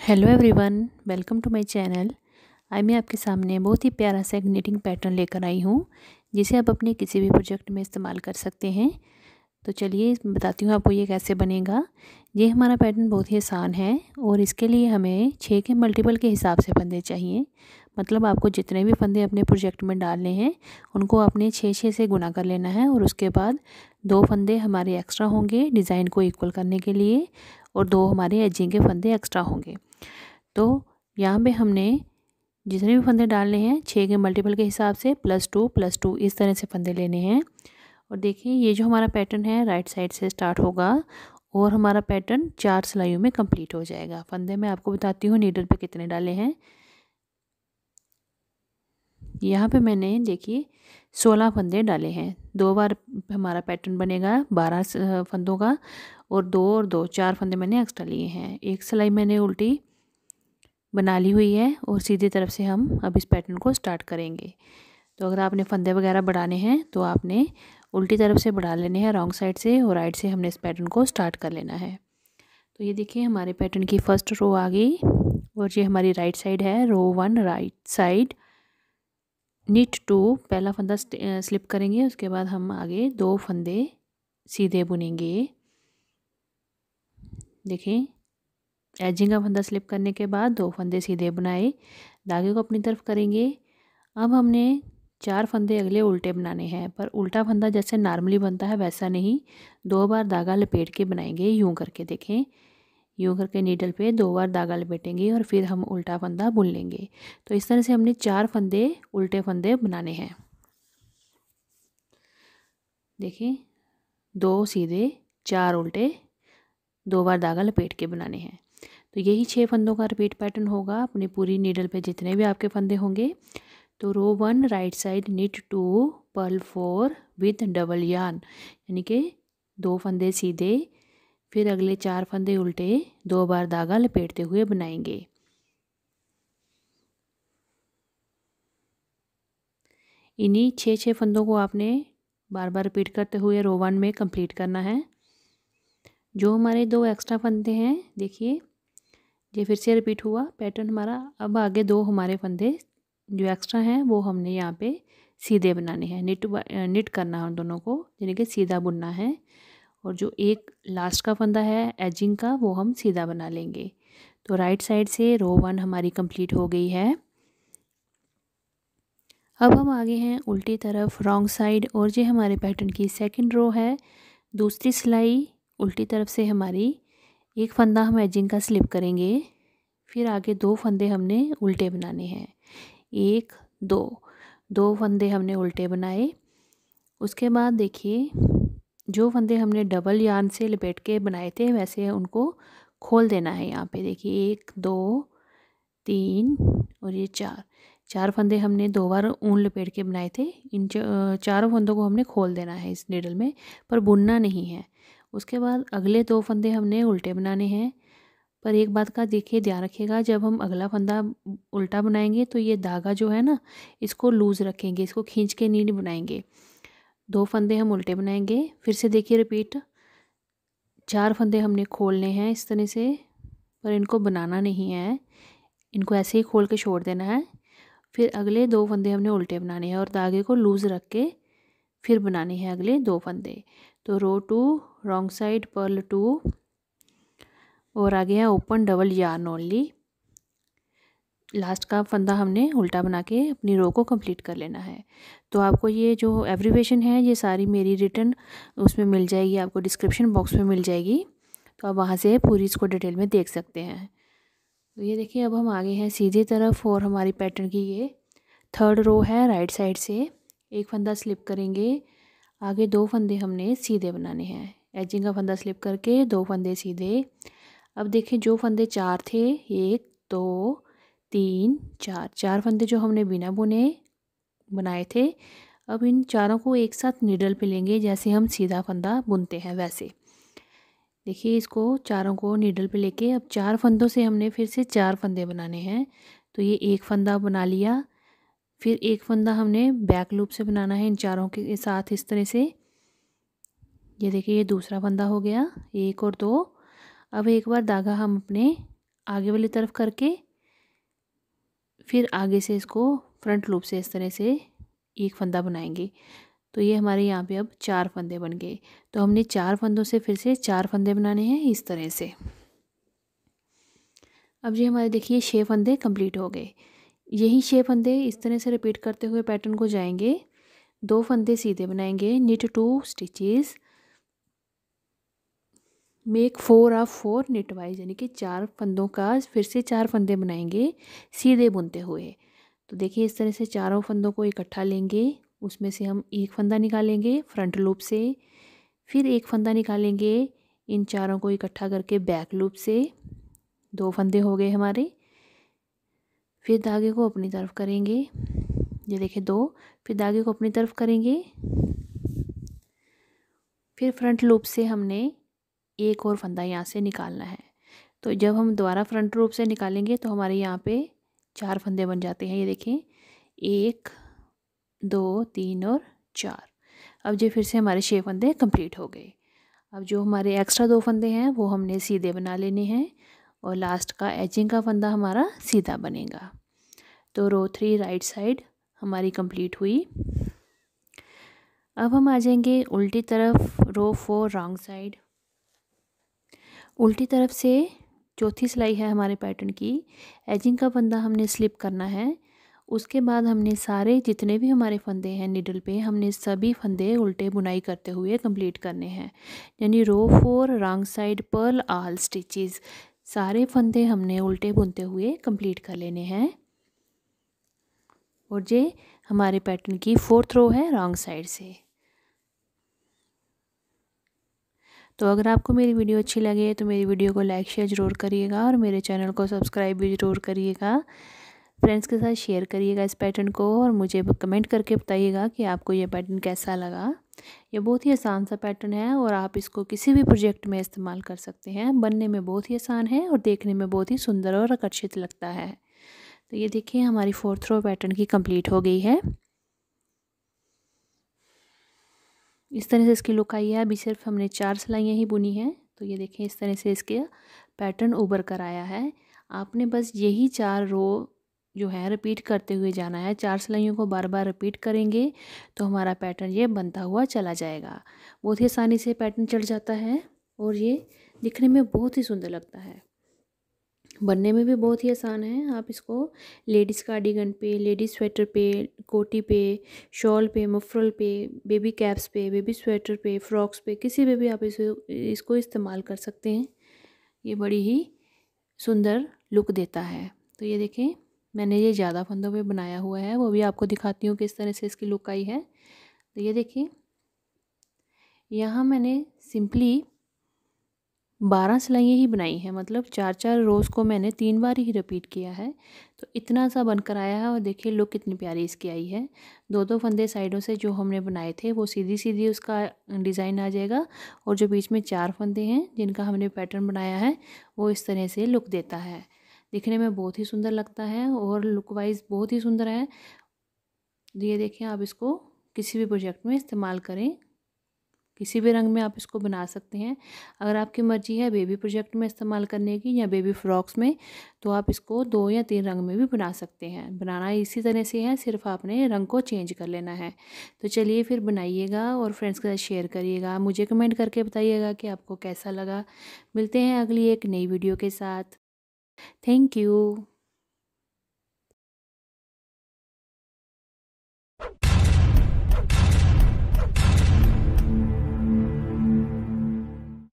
Hello everyone welcome to my channel I मैं आपके सामने बहुत ही प्यारा सा एक निटिंग पैटर्न लेकर आई हूँ जिसे आप अपने किसी भी प्रोजेक्ट में इस्तेमाल कर सकते हैं तो चलिए बताती हूँ आपको ये कैसे बनेगा ये हमारा पैटर्न बहुत ही आसान है और इसके लिए हमें छः के मल्टीपल के हिसाब से फंदे चाहिए मतलब आपको जितने भी फंदे अपने प्रोजेक्ट में डालने हैं उनको आपने छः छः से गुना कर लेना है और उसके बाद दो फंदे हमारे एक्स्ट्रा होंगे डिज़ाइन को इक्वल करने के लिए और दो हमारे एजिंग के फंदे एक्स्ट्रा होंगे तो यहाँ पे हमने जितने भी फंदे डालने हैं छः के मल्टीपल के हिसाब से प्लस टू प्लस टू इस तरह से फंदे लेने हैं और देखिए ये जो हमारा पैटर्न है राइट साइड से स्टार्ट होगा और हमारा पैटर्न चार सिलाइयों में कंप्लीट हो जाएगा फंदे मैं आपको बताती हूँ नीडल पे कितने डाले हैं यहाँ पे मैंने देखिए सोलह फंदे डाले हैं दो बार हमारा पैटर्न बनेगा बारह फंदों का और दो और दो चार फंदे मैंने एक्स्ट्रा लिए हैं एक सिलाई मैंने उल्टी बना ली हुई है और सीधे तरफ से हम अब इस पैटर्न को स्टार्ट करेंगे तो अगर आपने फंदे वगैरह बढ़ाने हैं तो आपने उल्टी तरफ से बढ़ा लेने हैं रॉन्ग साइड से और राइट से हमने इस पैटर्न को स्टार्ट कर लेना है तो ये देखिए हमारे पैटर्न की फ़र्स्ट रो आ गई और ये हमारी राइट साइड है row one right side knit two पहला फंदा स्लिप करेंगे उसके बाद हम आगे दो फंदे सीधे बुनेंगे देखें एजिंग का फंदा स्लिप करने के बाद दो फंदे सीधे बनाए धागे को अपनी तरफ करेंगे अब हमने चार फंदे अगले उल्टे बनाने हैं पर उल्टा फंदा जैसे नॉर्मली बनता है वैसा नहीं दो बार धागा लपेट के बनाएंगे यूं करके देखें यूं करके नीडल पे दो बार धागा लपेटेंगे और फिर हम उल्टा फंदा बुन लेंगे तो इस तरह से हमने चार फंदे उल्टे फंदे बनाने हैं देखें दो सीधे चार उल्टे दो बार धागा लपेट के बनाने हैं तो यही छः फंदों का रिपीट पैटर्न होगा अपनी पूरी नीडल पे जितने भी आपके फंदे होंगे तो row one right side knit two purl four with double yarn यानी कि दो फंदे सीधे फिर अगले चार फंदे उल्टे दो बार धागा लपेटते हुए बनाएंगे इन्हीं छः छः फंदों को आपने बार बार रिपीट करते हुए रो वन में कंप्लीट करना है जो हमारे दो एक्स्ट्रा फंदे हैं देखिए ये फिर से रिपीट हुआ पैटर्न हमारा अब आगे दो हमारे फंदे जो एक्स्ट्रा हैं वो हमने यहाँ पे सीधे बनाने हैं निट निट करना है उन दोनों को यानी कि सीधा बुनना है और जो एक लास्ट का फंदा है एजिंग का वो हम सीधा बना लेंगे तो राइट साइड से रो वन हमारी कंप्लीट हो गई है अब हम आगे हैं उल्टी तरफ रॉन्ग साइड और ये हमारे पैटर्न की सेकेंड रो है दूसरी सिलाई उल्टी तरफ से हमारी एक फंदा हम एजिंग का स्लिप करेंगे फिर आगे दो फंदे हमने उल्टे बनाने हैं एक दो दो फंदे हमने उल्टे बनाए उसके बाद देखिए जो फंदे हमने डबल यान से लपेट के बनाए थे वैसे उनको खोल देना है यहाँ पे देखिए एक दो तीन और ये चार चार फंदे हमने दो बार ऊन लपेट के बनाए थे इन चारों फंदों को हमने खोल देना है इस निडल में पर बुनना नहीं है उसके बाद अगले दो फंदे हमने उल्टे बनाने हैं पर एक बात का देखिए ध्यान रखिएगा जब हम अगला फंदा उल्टा बनाएंगे तो ये धागा जो है ना इसको लूज़ रखेंगे इसको खींच के नहीं बनाएंगे दो फंदे हम उल्टे बनाएंगे फिर से देखिए रिपीट चार फंदे हमने खोलने हैं इस तरह से पर इनको बनाना नहीं है इनको ऐसे ही खोल के छोड़ देना है फिर अगले दो फंदे हमने उल्टे बनाने हैं और धागे को लूज़ रख के फिर बनाने हैं अगले दो फंदे तो row two wrong side purl two और आगे है open double yarn only last का फंदा हमने उल्टा बना के अपनी रो को कंप्लीट कर लेना है तो आपको ये जो एवरीवेशन है ये सारी मेरी रिटर्न उसमें मिल जाएगी आपको डिस्क्रिप्शन बॉक्स में मिल जाएगी तो आप वहाँ से पूरी इसको डिटेल में देख सकते हैं तो ये देखिए अब हम आगे हैं सीधे तरफ और हमारी पैटर्न की ये थर्ड रो है राइट साइड से एक फंदा स्लिप करेंगे आगे दो फंदे हमने सीधे बनाने हैं एजिंग का फंदा स्लिप करके दो फंदे सीधे अब देखें जो फंदे चार थे एक दो तीन चार चार फंदे जो हमने बिना बुने बनाए थे अब इन चारों को एक साथ निडल पे लेंगे जैसे हम सीधा फंदा बुनते हैं वैसे देखिए इसको चारों को नीडल पे लेके अब चार फंदों से हमने फिर से चार फंदे बनाने हैं तो ये एक फंदा बना लिया फिर एक फंदा हमने बैक लूप से बनाना है इन चारों के साथ इस तरह से ये देखिए ये दूसरा फंदा हो गया एक और दो अब एक बार धागा हम अपने आगे वाली तरफ करके फिर आगे से इसको फ्रंट लूप से इस तरह से एक फंदा बनाएंगे तो ये हमारे यहाँ पे अब चार फंदे बन गए तो हमने चार फंदों से फिर से चार फंदे बनाने हैं इस तरह से अब ये हमारे देखिए छः फंदे कंप्लीट हो गए यही छः फंदे इस तरह से रिपीट करते हुए पैटर्न को जाएंगे दो फंदे सीधे बनाएंगे knit two stitches make four of four knitwise यानी कि चार फंदों का फिर से चार फंदे बनाएंगे सीधे बुनते हुए तो देखिए इस तरह से चारों फंदों को इकट्ठा लेंगे उसमें से हम एक फंदा निकालेंगे फ्रंट लूप से फिर एक फंदा निकालेंगे इन चारों को इकट्ठा करके बैक लूप से दो फंदे हो गए हमारे फिर धागे को अपनी तरफ करेंगे ये देखिए दो फिर धागे को अपनी तरफ करेंगे फिर फ्रंट लूप से हमने एक और फंदा यहाँ से निकालना है तो जब हम दोबारा फ्रंट लूप से निकालेंगे तो हमारे यहाँ पे चार फंदे बन जाते हैं ये देखें एक दो तीन और चार अब जो फिर से हमारे छः फंदे कंप्लीट हो गए अब जो हमारे एक्स्ट्रा दो फंदे हैं वो हमने सीधे बना लेने हैं और लास्ट का एचिंग का फंदा हमारा सीधा बनेगा तो रो थ्री राइट साइड हमारी कंप्लीट हुई अब हम आ जाएंगे उल्टी तरफ रो फोर रॉन्ग साइड उल्टी तरफ से चौथी सिलाई है हमारे पैटर्न की एजिंग का फंदा हमने स्लिप करना है उसके बाद हमने सारे जितने भी हमारे फंदे हैं निडल पे हमने सभी फंदे उल्टे बुनाई करते हुए कंप्लीट करने हैं यानी row four wrong side purl all stitches सारे फंदे हमने उल्टे बुनते हुए कंप्लीट कर लेने हैं और ये हमारे पैटर्न की फोर्थ रो है रॉन्ग साइड से तो अगर आपको मेरी वीडियो अच्छी लगे तो मेरी वीडियो को लाइक शेयर ज़रूर करिएगा और मेरे चैनल को सब्सक्राइब भी ज़रूर करिएगा फ्रेंड्स के साथ शेयर करिएगा इस पैटर्न को और मुझे कमेंट करके बताइएगा कि आपको ये पैटर्न कैसा लगा ये बहुत ही आसान सा पैटर्न है और आप इसको किसी भी प्रोजेक्ट में इस्तेमाल कर सकते हैं बनने में बहुत ही आसान है और देखने में बहुत ही सुंदर और आकर्षित लगता है तो ये देखिए हमारी फोर्थ रो पैटर्न की कंप्लीट हो गई है इस तरह से इसकी लुक आई है अभी सिर्फ हमने चार सिलाइयाँ ही बुनी हैं तो ये देखें इस तरह से इसके पैटर्न उबर कर आया है आपने बस यही चार रो जो है रिपीट करते हुए जाना है चार सिलाइयों को बार बार रिपीट करेंगे तो हमारा पैटर्न ये बनता हुआ चला जाएगा बहुत ही आसानी से पैटर्न चढ़ जाता है और ये दिखने में बहुत ही सुंदर लगता है बनने में भी बहुत ही आसान है आप इसको लेडीज़ कार्डिगन पे लेडीज़ स्वेटर पे कोटी पे शॉल पे मफरल पे बेबी कैप्स पे बेबी स्वेटर पे फ्रॉक्स पे किसी पे भी आप इसे इसको इस्तेमाल कर सकते हैं ये बड़ी ही सुंदर लुक देता है तो ये देखें मैंने ये ज़्यादा फंदों में बनाया हुआ है वो भी आपको दिखाती हूँ किस तरह से इसकी लुक आई है तो ये देखिए यहाँ मैंने सिंपली बारह सिलाइयाँ ही बनाई हैं मतलब चार चार रोज़ को मैंने तीन बार ही रिपीट किया है तो इतना सा बनकर आया है और देखिए लुक कितनी प्यारी इसकी आई है दो दो फंदे साइडों से जो हमने बनाए थे वो सीधी सीधी उसका डिज़ाइन आ जाएगा और जो बीच में चार फंदे हैं जिनका हमने पैटर्न बनाया है वो इस तरह से लुक देता है दिखने में बहुत ही सुंदर लगता है और लुक वाइज बहुत ही सुंदर है तो ये देखें आप इसको किसी भी प्रोजेक्ट में इस्तेमाल करें किसी भी रंग में आप इसको बना सकते हैं अगर आपकी मर्जी है बेबी प्रोजेक्ट में इस्तेमाल करने की या बेबी फ्रॉक्स में तो आप इसको दो या तीन रंग में भी बना सकते हैं बनाना इसी तरह से है सिर्फ आपने रंग को चेंज कर लेना है तो चलिए फिर बनाइएगा और फ्रेंड्स के साथ शेयर करिएगा मुझे कमेंट करके बताइएगा कि आपको कैसा लगा मिलते हैं अगली एक नई वीडियो के साथ Thank you.